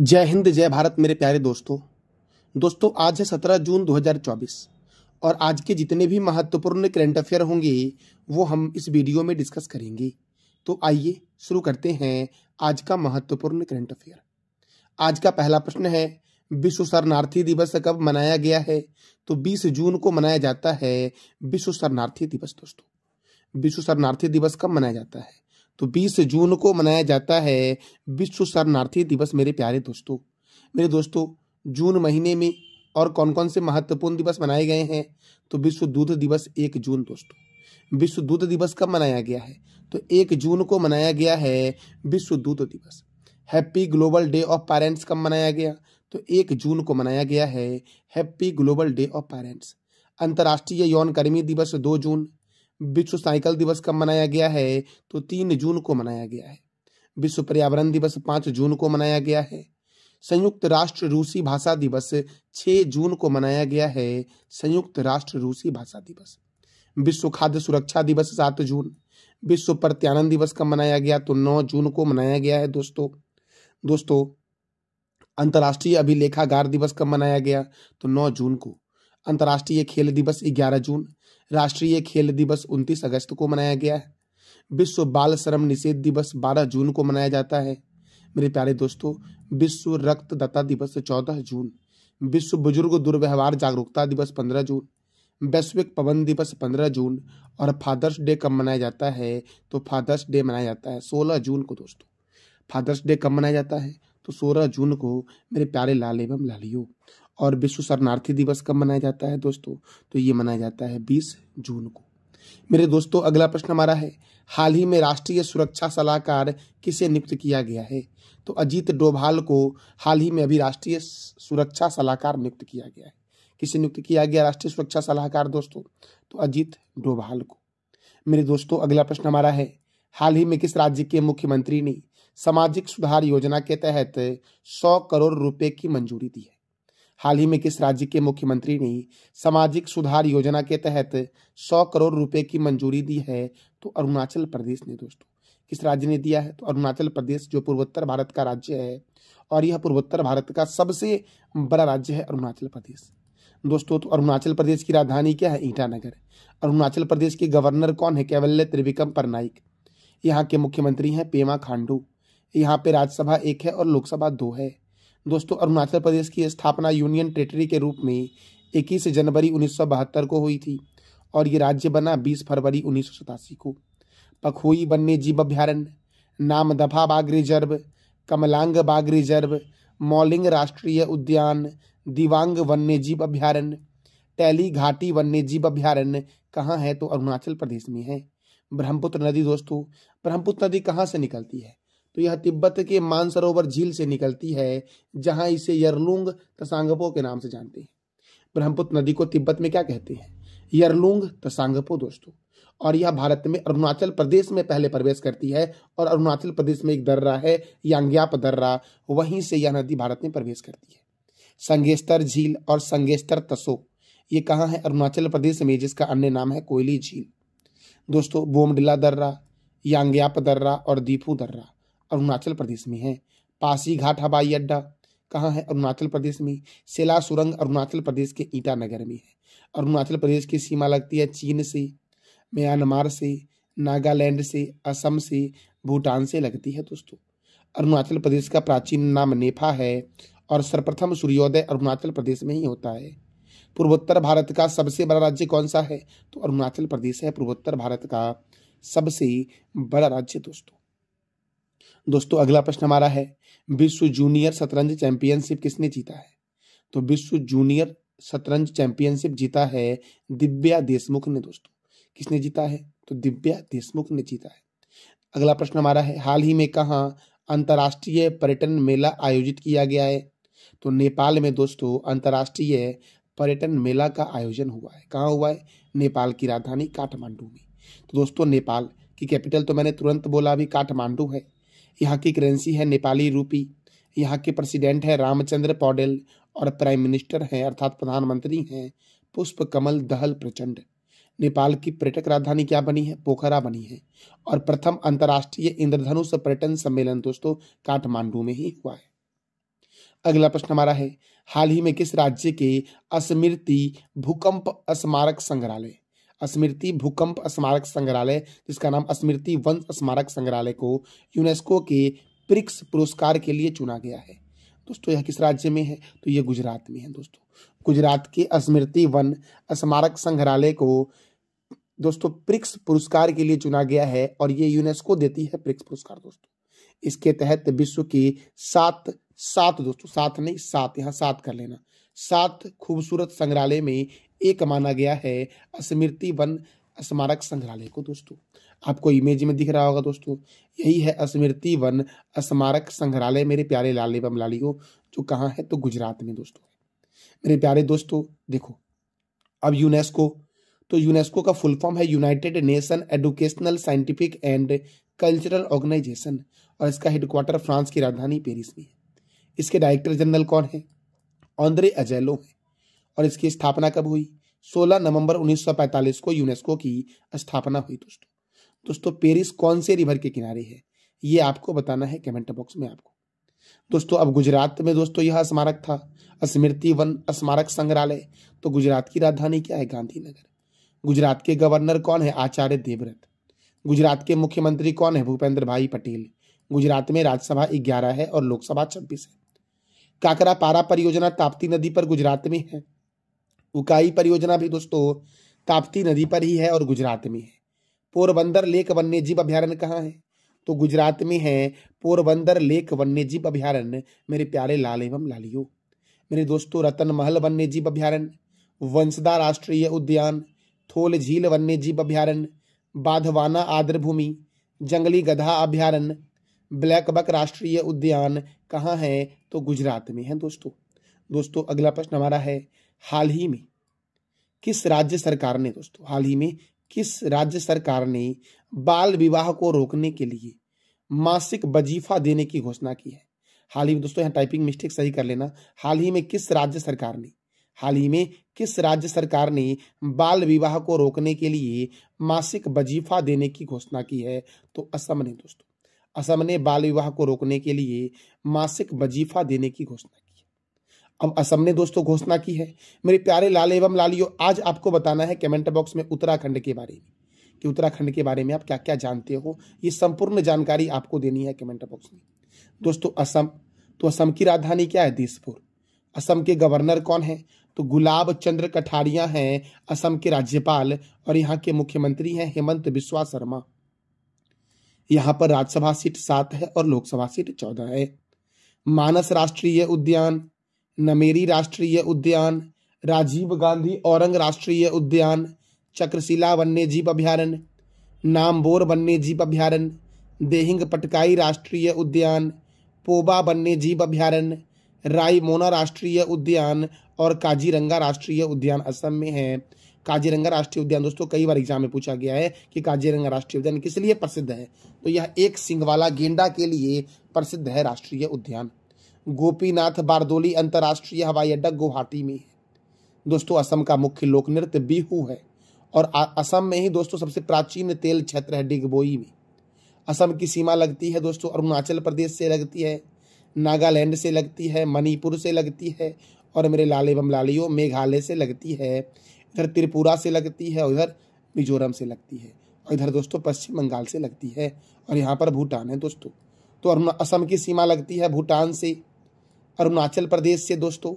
जय हिंद जय भारत मेरे प्यारे दोस्तों दोस्तों आज है सत्रह जून 2024 और आज के जितने भी महत्वपूर्ण करेंट अफेयर होंगे वो हम इस वीडियो में डिस्कस करेंगे तो आइए शुरू करते हैं आज का महत्वपूर्ण करेंट अफेयर आज का पहला प्रश्न है विश्व शरणार्थी दिवस कब मनाया गया है तो 20 जून को मनाया जाता है विश्व शरणार्थी दिवस दोस्तों विश्व शरणार्थी दिवस कब मनाया जाता है तो 20 जून को मनाया जाता है विश्व शरणार्थी दिवस मेरे प्यारे दोस्तों मेरे दोस्तों जून महीने में और कौन कौन से महत्वपूर्ण दिवस मनाए गए हैं तो विश्व दूध दिवस एक जून दोस्तों विश्व दूध दिवस कब मनाया गया है तो एक जून को मनाया गया है विश्व दूध दिवस happy global day of parents कब मनाया गया तो एक जून को मनाया गया है happy global day of parents अंतर्राष्ट्रीय यौन कर्मी दिवस दो जून विश्व साइकिल दिवस कब मनाया गया है तो तीन जून को मनाया गया है विश्व पर्यावरण दिवस पांच जून को मनाया गया है संयुक्त राष्ट्र रूसी भाषा दिवस छह जून को मनाया गया है संयुक्त राष्ट्र रूसी भाषा दिवस विश्व खाद्य सुरक्षा दिवस सात जून विश्व प्रत्यानंद दिवस कब मनाया गया तो नौ जून को मनाया गया है दोस्तों दोस्तों अंतर्राष्ट्रीय अभिलेखागार दिवस कब मनाया गया तो नौ जून को अंतर्राष्ट्रीय खेल दिवस ग्यारह जून राष्ट्रीय खेल दिवस 29 अगस्त को मनाया गया है विश्व बाल श्रम निषेध दिवस 12 जून को मनाया जाता है मेरे प्यारे दोस्तों विश्व रक्तदाता दिवस 14 जून विश्व बुजुर्ग दुर्व्यवहार जागरूकता दिवस 15 जून वैश्विक पवन दिवस 15 जून और फादर्स डे कब मनाया जाता है तो फादर्स डे मनाया जाता है 16 जून को दोस्तों फादर्स डे कब मनाया जाता है तो 16 जून को मेरे प्यारे लाल एवं लालियों और विश्व शरणार्थी दिवस कब मनाया जाता है दोस्तों तो ये मनाया जाता है बीस जून को मेरे दोस्तों अगला प्रश्न हमारा है हाल ही में राष्ट्रीय सुरक्षा सलाहकार किसे नियुक्त किया गया है तो अजीत डोभाल को हाल ही में अभी राष्ट्रीय सुरक्षा सलाहकार नियुक्त किया गया है किसे नियुक्त किया गया राष्ट्रीय सुरक्षा सलाहकार दोस्तों तो अजीत डोभाल को मेरे दोस्तों अगला प्रश्न हमारा है हाल ही में किस राज्य के मुख्यमंत्री ने सामाजिक सुधार योजना के तहत सौ करोड़ रुपए की मंजूरी दी है हाल ही में किस राज्य के मुख्यमंत्री ने सामाजिक सुधार योजना के तहत सौ करोड़ रुपए की मंजूरी दी है तो अरुणाचल प्रदेश ने दोस्तों किस राज्य ने दिया है तो अरुणाचल प्रदेश जो पूर्वोत्तर भारत का राज्य है और यह पूर्वोत्तर भारत का सबसे बड़ा राज्य है अरुणाचल प्रदेश दोस्तों तो अरुणाचल प्रदेश की राजधानी क्या है ईटानगर अरुणाचल प्रदेश के गवर्नर कौन है कैवल्य त्रिविक्रम परनाइक यहाँ के मुख्यमंत्री हैं पेमा खांडू यहाँ पे राज्यसभा एक है और लोकसभा दो है दोस्तों अरुणाचल प्रदेश की स्थापना यूनियन टेरेटरी के रूप में इक्कीस जनवरी उन्नीस को हुई थी और ये राज्य बना 20 फरवरी उन्नीस को पखोई वन्य जीव अभ्यारण्य नाम दफा बाघ रिजर्व कमलांग बाघ रिजर्व मौलिंग राष्ट्रीय उद्यान दिवांग वन्य जीव अभ्यारण्य टैली घाटी वन्य जीव अभ्यारण्य कहाँ है तो अरुणाचल प्रदेश में है ब्रह्मपुत्र नदी दोस्तों ब्रह्मपुत्र नदी कहाँ से निकलती है तो यह तिब्बत के मानसरोवर झील से निकलती है जहां इसे यरलुंग तसांगपो के नाम से जानते हैं ब्रह्मपुत्र नदी को तिब्बत में क्या कहते हैं यरलुंग तसांगपो दोस्तों और यह भारत में अरुणाचल प्रदेश में पहले प्रवेश करती है और अरुणाचल प्रदेश में एक दर्रा है यांग्याप दर्रा वहीं से यह नदी भारत में प्रवेश करती है संगेस्तर झील और संगेस्तर तसो ये कहाँ है अरुणाचल प्रदेश में जिसका अन्य नाम है कोयली झील दोस्तों बोमडिला दर्रा यांग्याप दर्रा और दीपू दर्रा अरुणाचल प्रदेश में है पासीघाट हवाई अड्डा कहाँ है अरुणाचल प्रदेश में सेला सुरंग अरुणाचल प्रदेश के ईटानगर में है अरुणाचल प्रदेश की सीमा लगती है चीन से म्यांमार से नागालैंड से असम से भूटान से लगती है दोस्तों अरुणाचल प्रदेश का प्राचीन नाम नेफा है और सर्वप्रथम सूर्योदय अरुणाचल प्रदेश में ही होता है पूर्वोत्तर भारत का सबसे बड़ा राज्य कौन सा है तो अरुणाचल प्रदेश है पूर्वोत्तर भारत का सबसे बड़ा राज्य दोस्तों दोस्तों अगला प्रश्न हमारा है विश्व जूनियर शतरंज चैंपियनशिप किसने जीता है तो विश्व जूनियर शतरंज चैंपियनशिप जीता है दिव्या देशमुख ने दोस्तों किसने जीता है तो दिव्या देशमुख ने जीता है अगला प्रश्न हमारा है हाल ही में कहा अंतर्राष्ट्रीय पर्यटन मेला आयोजित किया गया है तो नेपाल में दोस्तों अंतर्राष्ट्रीय पर्यटन मेला का आयोजन हुआ है कहाँ हुआ है नेपाल की राजधानी काठमांडू में तो दोस्तों नेपाल की कैपिटल तो मैंने तुरंत बोला अभी काठमांडू है यहाँ की करेंसी है नेपाली रूपी यहाँ के प्रेसिडेंट है रामचंद्र पौडेल और प्राइम मिनिस्टर हैं अर्थात प्रधानमंत्री हैं पुष्प कमल दहल प्रचंड नेपाल की पर्यटक राजधानी क्या बनी है पोखरा बनी है और प्रथम अंतर्राष्ट्रीय इंद्रधनुष पर्यटन सम्मेलन दोस्तों काठमांडू में ही हुआ है अगला प्रश्न हमारा है हाल ही में किस राज्य के अस्मृति भूकंप स्मारक संग्रहालय स्मृति भूकंप स्मारक संग्रहालय जिसका नाम स्मृति वन स्मारक संग्रहालय को यूनेस्को के प्रिक्स पुरस्कार के लिए चुना गया है दोस्तों यह किस राज्य में है तो यह गुजरात में है दोस्तों गुजरात के स्मृति वन स्मारक संग्रहालय को दोस्तों प्रिक्स पुरस्कार के लिए चुना गया है और ये यूनेस्को देती है प्रिक्स पुरस्कार दोस्तों इसके तहत विश्व की सात सात दोस्तों सात नहीं सात यहाँ सात कर लेना सात खूबसूरत संग्रहालय में एक माना गया है स्मृति वन स्मारक संग्रहालय को दोस्तों आपको इमेज में दिख रहा होगा दोस्तों यही है स्मृति वन स्मारक संग्रहालय मेरे प्यारे लाल एवं लालियों जो कहाँ है तो गुजरात में दोस्तों मेरे प्यारे दोस्तों देखो अब यूनेस्को तो यूनेस्को का फुल फॉर्म है United Nation Educational Scientific and Cultural Organization और इसका हेडक्वार्टर फ्रांस की राजधानी पेरिस में है इसके डायरेक्टर जनरल कौन है ऑन्द्रे अजैलो हैं और इसकी स्थापना कब हुई 16 नवंबर 1945 को यूनेस्को की स्थापना हुई दोस्तों दोस्तों पेरिस कौन से रिवर के किनारे है ये आपको बताना है कमेंट बॉक्स में आपको दोस्तों अब गुजरात में दोस्तों यह स्मारक था स्मृति वन स्मारक संग्रहालय तो गुजरात की राजधानी क्या है गांधीनगर गुजरात के गवर्नर कौन है आचार्य देवव्रत गुजरात के मुख्यमंत्री कौन है भूपेंद्र भाई पटेल गुजरात में राज्यसभा ग्यारह है और लोकसभा छब्बीस है काकरा पारा परियोजना ताप्ती नदी पर गुजरात में है उकाई परियोजना भी दोस्तों ताप्ती नदी पर ही है और गुजरात में है पोरबंदर लेक वन्य जीव अभ्यारण्य कहाँ है तो गुजरात में है पोरबंदर लेक वन्य जीव अभ्यारण्य मेरे प्यारे लाल एवं लालियो मेरे दोस्तों रतन महल वन्य जीव अभ्यारण्य वंशदा राष्ट्रीय उद्यान थोल झील वन्य जीव अभ्यारण्य बाधवाना आर्द्रभूमि जंगली गधा अभ्यारण्य ब्लैकबक राष्ट्रीय उद्यान कहाँ है तो गुजरात में है दोस्तों दोस्तों अगला प्रश्न हमारा है हाल ही में किस राज्य सरकार ने दोस्तों हाल ही में किस राज्य सरकार ने बाल विवाह को रोकने के लिए मासिक वजीफा देने की घोषणा की है हाल ही में दोस्तों यहाँ टाइपिंग मिस्टेक सही कर लेना हाल ही में किस राज्य सरकार ने हाल ही में किस राज्य सरकार ने बाल विवाह को रोकने के लिए मासिक वजीफा देने की घोषणा की है तो असम ने दोस्तों असम ने बाल विवाह को रोकने के लिए मासिक वजीफा देने की घोषणा असम ने दोस्तों घोषणा की है मेरे प्यारे लाल एवं लालियो आज आपको बताना है कमेंट बॉक्स में उत्तराखंड के बारे में कि उत्तराखंड के बारे में आप क्या क्या जानते हो ये संपूर्ण जानकारी आपको देनी है कमेंट बॉक्स में दोस्तों असम तो असम की राजधानी क्या है दिसपुर असम के गवर्नर कौन है तो गुलाब चंद्र कठारिया हैं असम के राज्यपाल और यहाँ के मुख्यमंत्री हैं हेमंत बिस्वा शर्मा यहाँ पर राज्यसभा सीट सात है और लोकसभा सीट चौदह है मानस राष्ट्रीय उद्यान नमेरी राष्ट्रीय उद्यान राजीव गांधी औरंग राष्ट्रीय उद्यान चक्रशिला वन्यजीव अभ्यारण्य नामबोर वन्यजीव अभ्यारण्य देहिंग पटकाई राष्ट्रीय उद्यान पोबा वन्यजीव अभ्यारण्य रायमोना राष्ट्रीय उद्यान और काजीरंगा राष्ट्रीय उद्यान असम में है काजीरंगा राष्ट्रीय उद्यान दोस्तों कई बार एग्जाम में पूछा गया है कि काजीरंगा राष्ट्रीय उद्यान किस लिए प्रसिद्ध है तो यह एक सिंह वाला गेंडा के लिए प्रसिद्ध है राष्ट्रीय उद्यान गोपीनाथ बारदोली अंतर्राष्ट्रीय हवाई अड्डा गुवाहाटी में है दोस्तों असम का मुख्य लोक नृत्य बिहू है और असम में ही दोस्तों सबसे प्राचीन तेल क्षेत्र है डिगबोई में असम की सीमा लगती है दोस्तों अरुणाचल प्रदेश से लगती है नागालैंड से लगती है मणिपुर से लगती है और मेरे लाले बम लालियों मेघालय से लगती है इधर त्रिपुरा से लगती है और इधर मिजोरम से लगती है और इधर दोस्तों पश्चिम बंगाल से लगती है और यहाँ पर भूटान है दोस्तों तो असम की सीमा लगती है भूटान से अरुणाचल प्रदेश से दोस्तों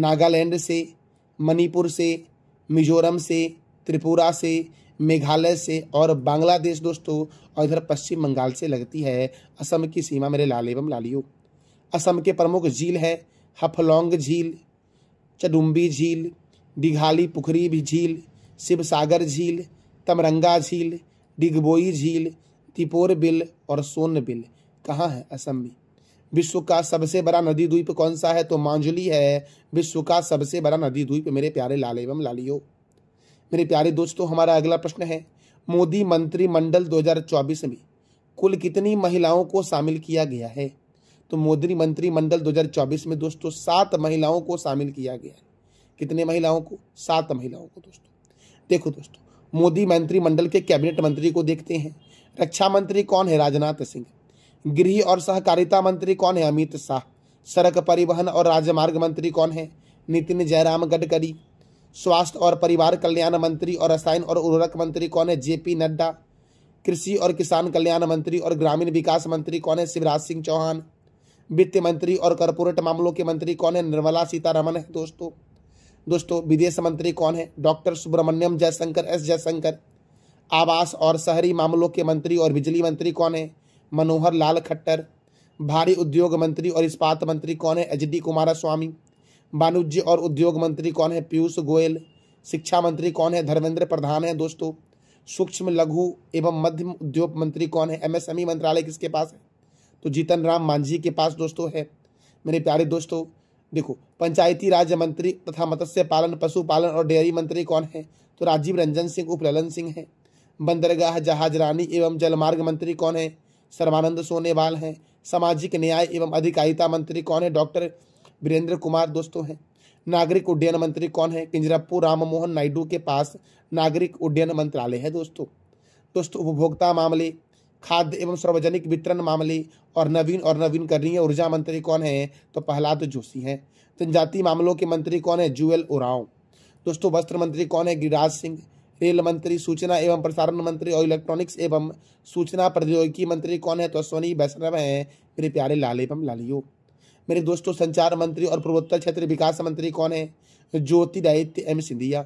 नागालैंड से मणिपुर से मिजोरम से त्रिपुरा से मेघालय से और बांग्लादेश दोस्तों और इधर पश्चिम बंगाल से लगती है असम की सीमा मेरे लाल एवं लालियो असम के प्रमुख झील है हफलोंग झील चडुम्बी झील दिघाली पुखरी भी झील शिवसागर झील तमरंगा झील डिगबोई झील तिपोर बिल और सोन बिल कहाँ है असम में विश्व का सबसे बड़ा नदी द्वीप कौन सा है तो मांझली है विश्व का सबसे बड़ा नदी द्वीप मेरे प्यारे लाल एवं लालियो मेरे प्यारे दोस्तों हमारा अगला प्रश्न है मोदी मंत्रिमंडल 2024 में कुल कितनी महिलाओं को शामिल किया गया है तो मोदी मंत्रिमंडल 2024 में दोस्तों सात महिलाओं को शामिल किया गया है कितने महिलाओं को सात महिलाओं को दोस्तों देखो दोस्तों मोदी मंत्रिमंडल के कैबिनेट मंत्री को देखते हैं रक्षा मंत्री कौन है राजनाथ सिंह गृह और सहकारिता मंत्री कौन है अमित शाह सड़क परिवहन और राजमार्ग मंत्री कौन है नितिन जयराम गडकरी स्वास्थ्य और परिवार कल्याण मंत्री और रसायन और उर्वरक मंत्री कौन है जेपी नड्डा कृषि और किसान कल्याण मंत्री और ग्रामीण विकास मंत्री कौन है शिवराज सिंह चौहान वित्त मंत्री और कॉरपोरेट मामलों के मंत्री कौन है निर्मला सीतारमन है दोस्तों दोस्तों विदेश मंत्री कौन है डॉक्टर सुब्रमण्यम जयशंकर एस जयशंकर आवास और शहरी मामलों के मंत्री और बिजली मंत्री कौन है मनोहर लाल खट्टर भारी उद्योग मंत्री और इस्पात मंत्री कौन है एच डी कुमारास्वामी वाणिज्य और उद्योग मंत्री कौन है पीयूष गोयल शिक्षा मंत्री कौन है धर्मेंद्र प्रधान है दोस्तों सूक्ष्म लघु एवं मध्यम उद्योग मंत्री कौन है एमएसएमई e मंत्रालय किसके पास है तो जीतन राम मांझी के पास दोस्तों है मेरे प्यारे दोस्तों देखो पंचायती राज मंत्री तथा मत्स्य पालन पशुपालन और डेयरी मंत्री कौन है तो राजीव रंजन सिंह उपललन सिंह है बंदरगाह जहाजरानी एवं जलमार्ग मंत्री कौन है सर्वानंद सोनेवाल हैं सामाजिक न्याय एवं अधिकारिता मंत्री कौन है डॉक्टर वीरेंद्र कुमार दोस्तों हैं नागरिक उड्डयन मंत्री कौन है किंजरप्पू राम मोहन नायडू के पास नागरिक उड्डयन मंत्रालय है दोस्तों दोस्तों उपभोक्ता मामले खाद्य एवं सार्वजनिक वितरण मामले और नवीन और नवीन करनीय ऊर्जा मंत्री कौन है तो प्रहलाद जोशी हैं जनजातीय मामलों के मंत्री कौन है जुएल उराव दोस्तों वस्त्र मंत्री कौन है गिरिराज सिंह रेल मंत्री सूचना एवं प्रसारण मंत्री और इलेक्ट्रॉनिक्स एवं सूचना प्रौद्योगिकी मंत्री कौन है तो अश्वनी वैष्णव हैं मेरे प्यारे लाल एवं लालियो मेरे दोस्तों संचार मंत्री और पूर्वोत्तर क्षेत्र विकास मंत्री कौन है ज्योतिरादित्य एम सिंधिया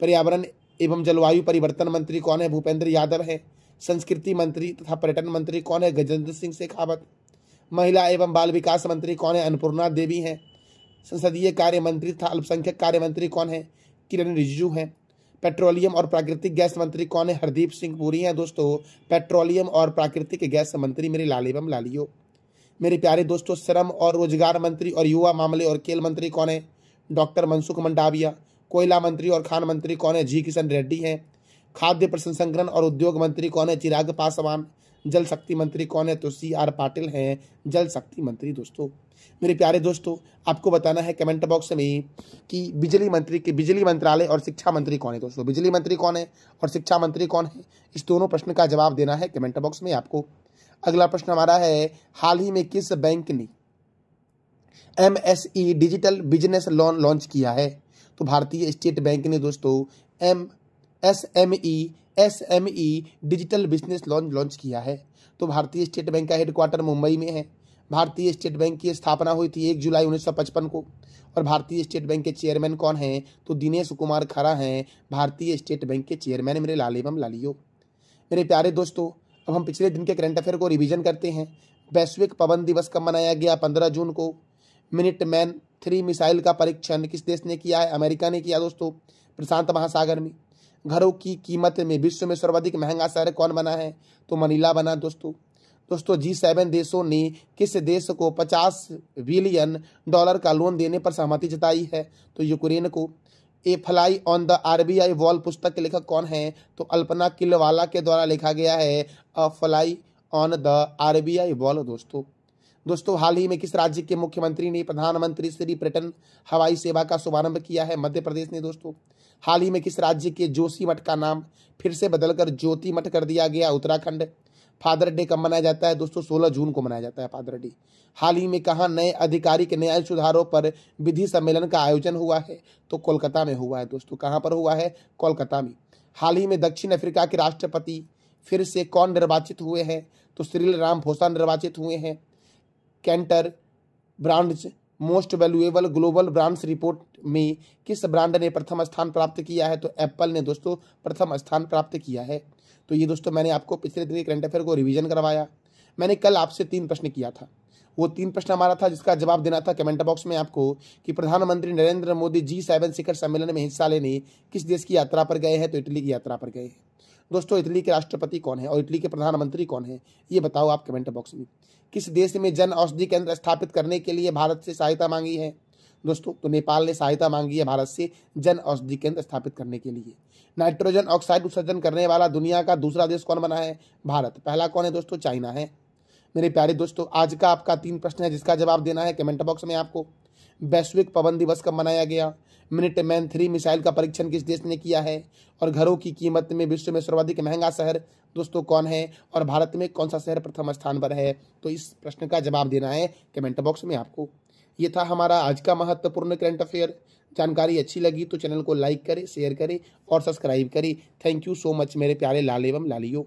पर्यावरण एवं जलवायु परिवर्तन मंत्री कौन है भूपेंद्र यादव है संस्कृति मंत्री तथा पर्यटन मंत्री कौन है गजेंद्र सिंह शेखावत महिला एवं बाल विकास मंत्री कौन है अन्नपूर्णा देवी हैं संसदीय कार्य मंत्री तथा अल्पसंख्यक कार्य मंत्री कौन है किरण रिजिजू हैं पेट्रोलियम और प्राकृतिक गैस मंत्री कौन है हरदीप सिंह पुरी हैं दोस्तों पेट्रोलियम और प्राकृतिक गैस मंत्री मेरे लाल एवं लालियो मेरे प्यारे दोस्तों श्रम और रोजगार मंत्री और युवा मामले और खेल मंत्री कौन है डॉक्टर मनसुख मंडाविया कोयला मंत्री और खान मंत्री कौन है जी किशन रेड्डी हैं खाद्य प्रसंस्करण और उद्योग मंत्री कौन है चिराग पासवान जल शक्ति मंत्री कौन है तो सी आर पाटिल हैं जल शक्ति मंत्री दोस्तों मेरे प्यारे दोस्तों आपको बताना है कमेंट बॉक्स में कि बिजली मंत्री के बिजली मंत्रालय और शिक्षा मंत्री कौन है दोस्तों बिजली मंत्री कौन है और शिक्षा मंत्री कौन है इस दोनों प्रश्न का जवाब देना है कमेंट बॉक्स में आपको अगला प्रश्न हमारा है हाल ही में किस बैंक ने M S E digital business loan launch किया है तो भारतीय स्टेट बैंक ने दोस्तों M S M E MSME digital business launch launch किया है तो भारतीय स्टेट बैंक का हेडक्वार्टर मुंबई में है भारतीय स्टेट बैंक की स्थापना हुई थी एक जुलाई 1955 को और भारतीय स्टेट बैंक के चेयरमैन कौन हैं तो दिनेश कुमार खरा हैं भारतीय स्टेट बैंक के चेयरमैन मेरे लाल एवं लालियो मेरे प्यारे दोस्तों अब हम पिछले दिन के करंट अफेयर को रिविजन करते हैं वैश्विक पवन दिवस कब मनाया गया पंद्रह जून को मिनट मैन थ्री मिसाइल का परीक्षण किस देश ने किया है अमेरिका ने किया दोस्तों प्रशांत महासागर में घरों की कीमत में विश्व में सर्वाधिक महंगा शहर कौन बना है तो मनीला बना दोस्तों दोस्तों जी सेवन देशों ने किस देश को 50 बिलियन डॉलर का लोन देने पर सहमति जताई है तो यूक्रेन को a fly on the RBI wall पुस्तक के लेखक कौन है तो अल्पना किलवाला के द्वारा लिखा गया है a fly on the RBI wall दोस्तों दोस्तों हाल ही में किस राज्य के मुख्यमंत्री ने प्रधानमंत्री श्री पर्यटन हवाई सेवा का शुभारंभ किया है मध्य प्रदेश ने दोस्तों हाल ही में किस राज्य के जोशी मठ का नाम फिर से बदलकर ज्योति मठ कर दिया गया उत्तराखंड फादर डे कब मनाया जाता है दोस्तों सोलह जून को मनाया जाता है फादर डे हाल ही में कहा नए आधिकारिक न्याय सुधारों पर विधि सम्मेलन का आयोजन हुआ है तो कोलकाता में हुआ है दोस्तों कहाँ पर हुआ है कोलकाता में हाल ही में दक्षिण अफ्रीका के राष्ट्रपति फिर से कौन निर्वाचित हुए हैं तो श्रील राम भोसा निर्वाचित हुए हैं Kantar brands most valuable global brands report में किस ब्रांड ने प्रथम स्थान प्राप्त किया है तो एप्पल ने दोस्तों प्रथम स्थान प्राप्त किया है तो ये दोस्तों मैंने आपको पिछले दिन करंट अफेयर को रिवीजन करवाया मैंने कल आपसे तीन प्रश्न किया था वो तीन प्रश्न हमारा था जिसका जवाब देना था कमेंट बॉक्स में आपको कि प्रधानमंत्री नरेंद्र मोदी जी सेवन शिखर सम्मेलन में हिस्सा लेने किस देश की यात्रा पर गए हैं तो इटली की यात्रा पर गए हैं दोस्तों इटली के राष्ट्रपति कौन है और इटली के प्रधानमंत्री कौन है ये बताओ आप कमेंट बॉक्स में किस देश में जन औषधि केंद्र स्थापित करने के लिए भारत से सहायता मांगी है दोस्तों तो नेपाल ने सहायता मांगी है भारत से जन औषधि केंद्र स्थापित करने के लिए नाइट्रोजन ऑक्साइड उत्सर्जन करने वाला दुनिया का दूसरा देश कौन बना है भारत पहला कौन है दोस्तों चाइना है मेरे प्यारे दोस्तों आज का आपका तीन प्रश्न है जिसका जवाब देना है कमेंट बॉक्स में आपको वैश्विक पवन दिवस कब मनाया गया मिनट मैन थ्री मिसाइल का परीक्षण किस देश ने किया है और घरों की कीमत में विश्व में सर्वाधिक महंगा शहर दोस्तों कौन है और भारत में कौन सा शहर प्रथम स्थान पर है तो इस प्रश्न का जवाब देना है कमेंट बॉक्स में आपको ये था हमारा आज का महत्वपूर्ण करंट अफेयर जानकारी अच्छी लगी तो चैनल को लाइक करें शेयर करें और सब्सक्राइब करें थैंक यू सो मच मेरे प्यारे लाल एवं लालियो